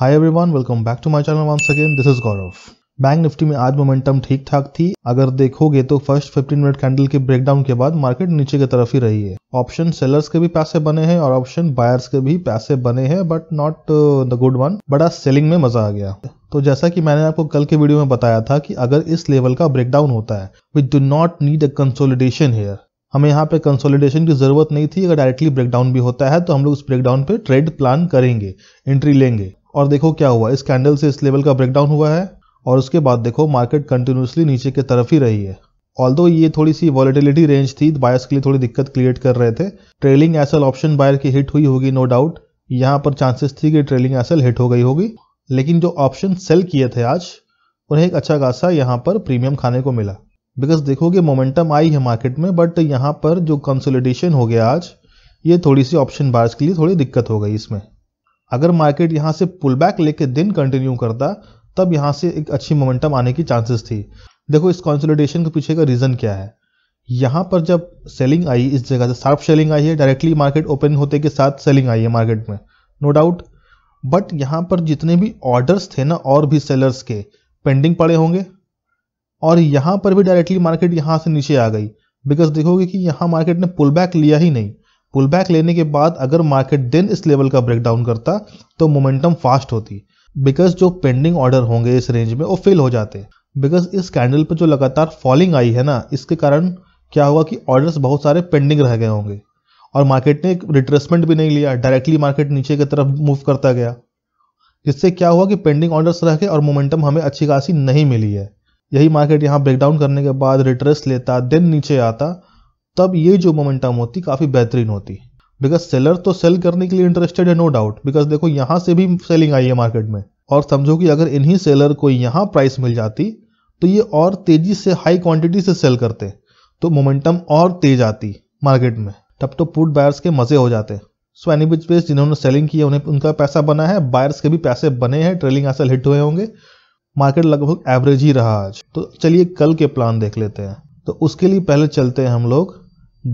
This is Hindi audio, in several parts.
hi everyone welcome back to my channel once again this is Gaurav bank Nifty में आज मोमेंटम ठीक ठाक थी अगर देखोगे तो फर्स्ट 15 मिनट कैंडल के ब्रेकडाउन के बाद मार्केट नीचे की तरफ ही रही है ऑप्शन सेलर्स के भी पैसे बने हैं और ऑप्शन बायर्स के भी पैसे बने हैं but not the good one बड़ा सेलिंग में मजा आ गया तो जैसा कि मैंने आपको कल के वीडियो में बताया था कि अगर इस लेवल का ब्रेकडाउन होता है which do not need a consolidation here हमें यहाँ पे कंसोलिडेशन की ज़रूरत नहीं थी अगर डायरेक्टली ब्रेकडाउन भी होता है तो हम लोग उस ब्रेकडाउन पे ट्रेड प्लान करेंगे एंट्री लेंगे और देखो क्या हुआ इस कैंडल से इस लेवल का ब्रेकडाउन हुआ है और उसके बाद देखो मार्केट कंटिन्यूसली नीचे की तरफ ही रही है ऑल ये थोड़ी सी वॉलिटिलिटी रेंज थी बायर्स के लिए थोड़ी दिक्कत क्रिएट कर रहे थे ट्रेलिंग एसल ऑप्शन बायर की हिट हुई होगी नो डाउट यहाँ पर चांसेस थी कि ट्रेलिंग एसल हिट हो गई होगी लेकिन जो ऑप्शन सेल किए थे आज उन्हें एक अच्छा खासा यहाँ पर प्रीमियम खाने को मिला बिकॉज देखोगे मोमेंटम आई है मार्केट में बट यहाँ पर जो कंसोलिडेशन हो गया आज ये थोड़ी सी ऑप्शन बायर्स के लिए थोड़ी दिक्कत हो गई इसमें अगर मार्केट यहां से पुल बैक लेके दिन कंटिन्यू करता तब यहां से एक अच्छी मोमेंटम आने की चांसेस थी देखो इस कॉन्सोलिडेशन के पीछे का रीज़न क्या है यहां पर जब सेलिंग आई इस जगह से शार्प सेलिंग आई है डायरेक्टली मार्केट ओपन होते के साथ सेलिंग आई है मार्केट में नो डाउट बट यहां पर जितने भी ऑर्डर्स थे ना और भी सेलर्स के पेंडिंग पड़े होंगे और यहां पर भी डायरेक्टली मार्केट यहां से नीचे आ गई बिकॉज देखोगे कि यहाँ मार्केट ने पुल बैक लिया ही नहीं पुल बैक लेने के बाद अगर मार्केट देन इस लेवल का ब्रेकडाउन करता तो मोमेंटम फास्ट होती बिकॉज जो पेंडिंग ऑर्डर होंगे इस रेंज में वो फेल हो जाते बिकॉज इस कैंडल पर जो लगातार फॉलिंग आई है ना इसके कारण क्या हुआ कि ऑर्डर्स बहुत सारे पेंडिंग रह गए होंगे और मार्केट ने एक रिट्रेसमेंट भी नहीं लिया डायरेक्टली मार्केट नीचे की तरफ मूव करता गया जिससे क्या हुआ कि पेंडिंग ऑर्डर्स रह गए और मोमेंटम हमें अच्छी खासी नहीं मिली है यही मार्केट यहाँ ब्रेकडाउन करने के बाद रिट्रेस लेता देन नीचे आता तब ये जो मोमेंटम होती काफ़ी बेहतरीन होती बिकॉज सेलर तो सेल करने के लिए इंटरेस्टेड है नो डाउट बिकॉज देखो यहां से भी सेलिंग आई है मार्केट में और समझो कि अगर इन्हीं सेलर को यहाँ प्राइस मिल जाती तो ये और तेज़ी से हाई क्वांटिटी से सेल करते तो मोमेंटम और तेज आती मार्केट में तब तो पुट बायर्स के मज़े हो जाते सो एनी बिच पेज जिन्होंने सेलिंग की है उन्हें उनका पैसा बना है बायर्स के भी पैसे बने हैं ट्रेलिंग एसल हिट हुए होंगे मार्केट लगभग एवरेज ही रहा आज तो चलिए कल के प्लान देख लेते हैं तो उसके लिए पहले चलते हैं हम लोग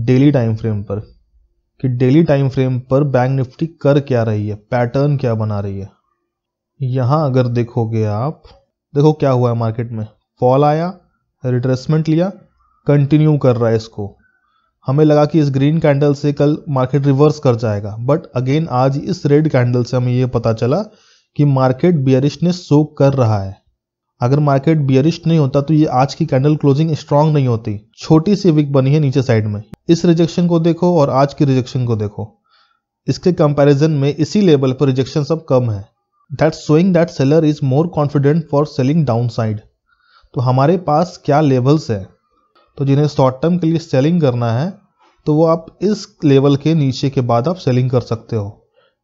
डेली टाइम फ्रेम पर कि डेली टाइम फ्रेम पर बैंक निफ्टी कर क्या रही है पैटर्न क्या बना रही है यहाँ अगर देखोगे आप देखो क्या हुआ है मार्केट में फॉल आया रिट्रेसमेंट लिया कंटिन्यू कर रहा है इसको हमें लगा कि इस ग्रीन कैंडल से कल मार्केट रिवर्स कर जाएगा बट अगेन आज इस रेड कैंडल से हमें यह पता चला कि मार्केट बियरिशनेस शो कर रहा है अगर मार्केट बियरिस्ट नहीं होता तो ये आज की कैंडल क्लोजिंग स्ट्रांग नहीं होती छोटी सी विक बनी है नीचे साइड में इस रिजेक्शन को देखो और आज के रिजेक्शन को देखो इसके कंपैरिजन में इसी लेवल पर रिजेक्शन सब कम है that showing that seller is more confident for selling downside तो हमारे पास क्या लेवल्स है तो जिन्हें शॉर्ट टर्म के लिए सेलिंग करना है तो वो आप इस लेवल के नीचे के बाद आप सेलिंग कर सकते हो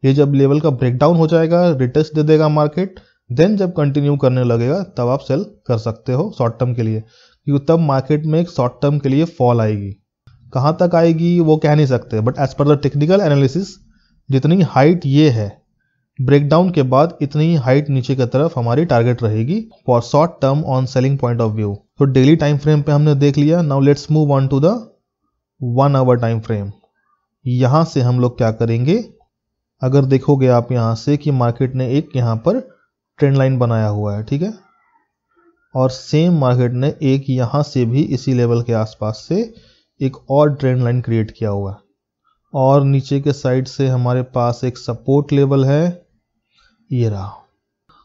ये जब लेवल का ब्रेकडाउन हो जाएगा रिटेस्ट दे देगा मार्केट देन जब कंटिन्यू करने लगेगा तब आप सेल कर सकते हो शॉर्ट टर्म के लिए क्योंकि तब मार्केट में एक शॉर्ट टर्म के लिए फॉल आएगी कहाँ तक आएगी वो कह नहीं सकते but as per the technical analysis जितनी हाइट ये है ब्रेकडाउन के बाद इतनी हाइट नीचे की तरफ हमारी टारगेट रहेगी for short term on selling point of view तो डेली टाइम फ्रेम पे हमने देख लिया now let's move on to the one hour time frame यहां से हम लोग क्या करेंगे अगर देखोगे आप यहां से कि मार्केट ने एक यहां पर ट्रेंड लाइन बनाया हुआ है ठीक है और सेम मार्केट ने एक यहाँ से भी इसी लेवल के आसपास से एक और ट्रेंड लाइन क्रिएट किया हुआ है और नीचे के साइड से हमारे पास एक सपोर्ट लेवल है ये रहा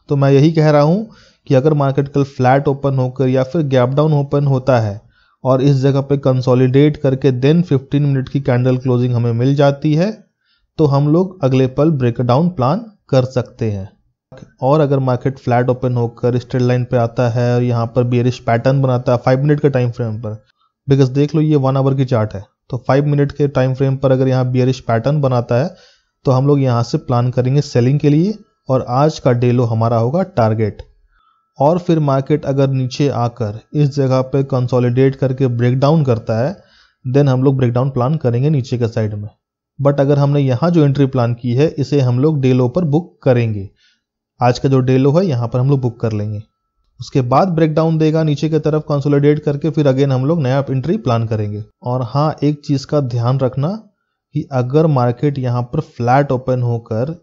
तो मैं यही कह रहा हूँ कि अगर मार्केट कल फ्लैट ओपन होकर या फिर गैप डाउन ओपन होता है और इस जगह पे कंसोलिडेट करके देन 15 मिनट की कैंडल क्लोजिंग हमें मिल जाती है तो हम लोग अगले पल ब्रेकडाउन प्लान कर सकते हैं और अगर मार्केट फ्लैट ओपन होकर स्ट्रेट लाइन पे आता है और यहाँ पर बियरिश पैटर्न बनाता है फाइव मिनट के टाइम फ्रेम पर बिकॉज देख लो ये वन आवर की चार्ट है तो फाइव मिनट के टाइम फ्रेम पर अगर यहाँ बियरिश पैटर्न बनाता है तो हम लोग यहाँ से प्लान करेंगे सेलिंग के लिए और आज का डे लो हमारा होगा टारगेट और फिर मार्केट अगर नीचे आकर इस जगह पे कंसोलिडेट करके ब्रेक डाउन करता है देन हम लोग ब्रेकडाउन प्लान करेंगे नीचे के साइड में बट अगर हमने यहाँ जो एंट्री प्लान की है इसे हम लोग डे लो पर बुक करेंगे आज का जो डेलो है यहाँ पर हम लोग बुक कर लेंगे उसके बाद ब्रेकडाउन देगा नीचे की तरफ कंसोलिडेट करके फिर अगेन हम लोग नया एंट्री प्लान करेंगे और हाँ एक चीज़ का ध्यान रखना कि अगर मार्केट यहाँ पर फ्लैट ओपन होकर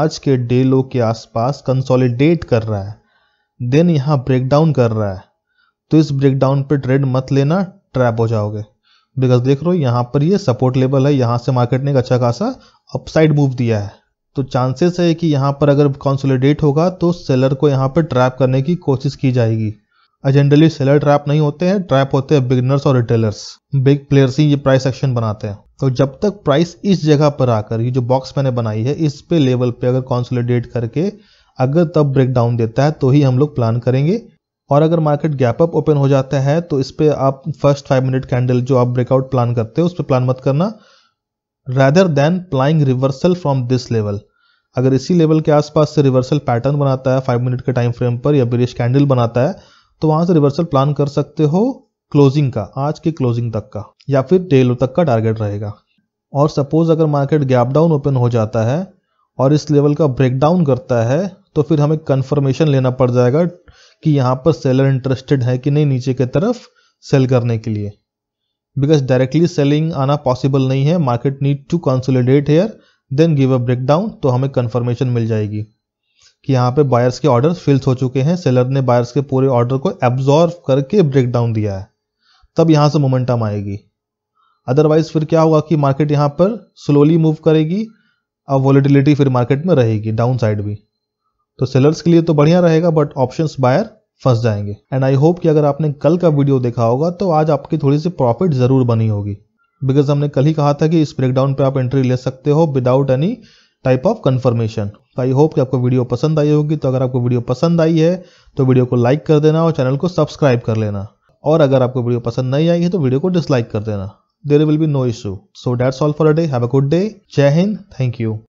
आज के डे लो के आसपास कंसोलिडेट कर रहा है देन यहाँ ब्रेकडाउन कर रहा है तो इस ब्रेकडाउन पर ट्रेड मत लेना ट्रैप हो जाओगे बिकॉज देख रहे हो यहाँ पर ये सपोर्ट लेवल है यहाँ से मार्केट ने एक अच्छा खासा अपसाइड मूव दिया है तो चांसेस है कि यहाँ पर अगर कॉन्सोलिडेट होगा तो सेलर को यहाँ पर ट्रैप करने की कोशिश की जाएगी जनरली सेलर ट्रैप नहीं होते हैं ट्रैप होते हैं बिगनर्स और रिटेलर्स बिग प्लेयर्स ही ये प्राइस एक्शन बनाते हैं तो जब तक प्राइस इस जगह पर आकर ये जो बॉक्स मैंने बनाई है इस पे लेवल पे अगर कॉन्सोलिडेट करके अगर तब ब्रेक डाउन देता है तो ही हम लोग प्लान करेंगे और अगर मार्केट गैप अप ओपन हो जाता है तो इस पे आप फर्स्ट फाइव मिनट कैंडल जो आप ब्रेकआउट प्लान करते हो उस पर प्लान मत करना rather than playing reversal from this level अगर इसी लेवल के आसपास से रिवर्सल पैटर्न बनाता है फाइव मिनट के टाइम फ्रेम पर या बेरिश कैंडल बनाता है तो वहां से रिवर्सल प्लान कर सकते हो क्लोजिंग का आज के क्लोजिंग तक का या फिर डेलो तक का टारगेट रहेगा और सपोज अगर मार्केट गैप डाउन ओपन हो जाता है और इस लेवल का ब्रेकडाउन करता है तो फिर हमें कन्फर्मेशन लेना पड़ जाएगा कि यहाँ पर सेलर इंटरेस्टेड है कि नहीं नीचे की तरफ सेल करने के लिए बिकॉज डायरेक्टली सेलिंग आना पॉसिबल नहीं है need to to here then give a break down तो हमें कन्फर्मेशन मिल जाएगी कि यहाँ पे बायर्स के ऑर्डर फिल्स हो चुके हैं सेलर ने बायर्स के पूरे ऑर्डर को एब्जॉर्व करके ब्रेकडाउन दिया है तब यहाँ से मोमेंटम आएगी अदरवाइज फिर क्या होगा कि मार्केट यहाँ पर स्लोली मूव करेगी और वॉलिडिलिटी फिर मार्केट में रहेगी डाउन साइड भी तो सेलर्स के लिए तो बढ़िया रहेगा बट ऑप्शंस बायर फंस जाएंगे एंड आई होप कि अगर आपने कल का वीडियो देखा होगा तो आज आपकी थोड़ी सी प्रॉफिट ज़रूर बनी होगी बिकॉज हमने कल ही कहा था कि इस ब्रेकडाउन पे आप एंट्री ले सकते हो without any type of confirmation तो आई होप कि आपको वीडियो पसंद आई होगी तो अगर आपको वीडियो पसंद आई है तो वीडियो को लाइक कर देना और चैनल को सब्सक्राइब कर लेना और अगर आपको वीडियो पसंद नहीं आई है तो वीडियो को डिसलाइक कर देना there will be no issue so that's all for a day have a good day जय हिंद थैंक यू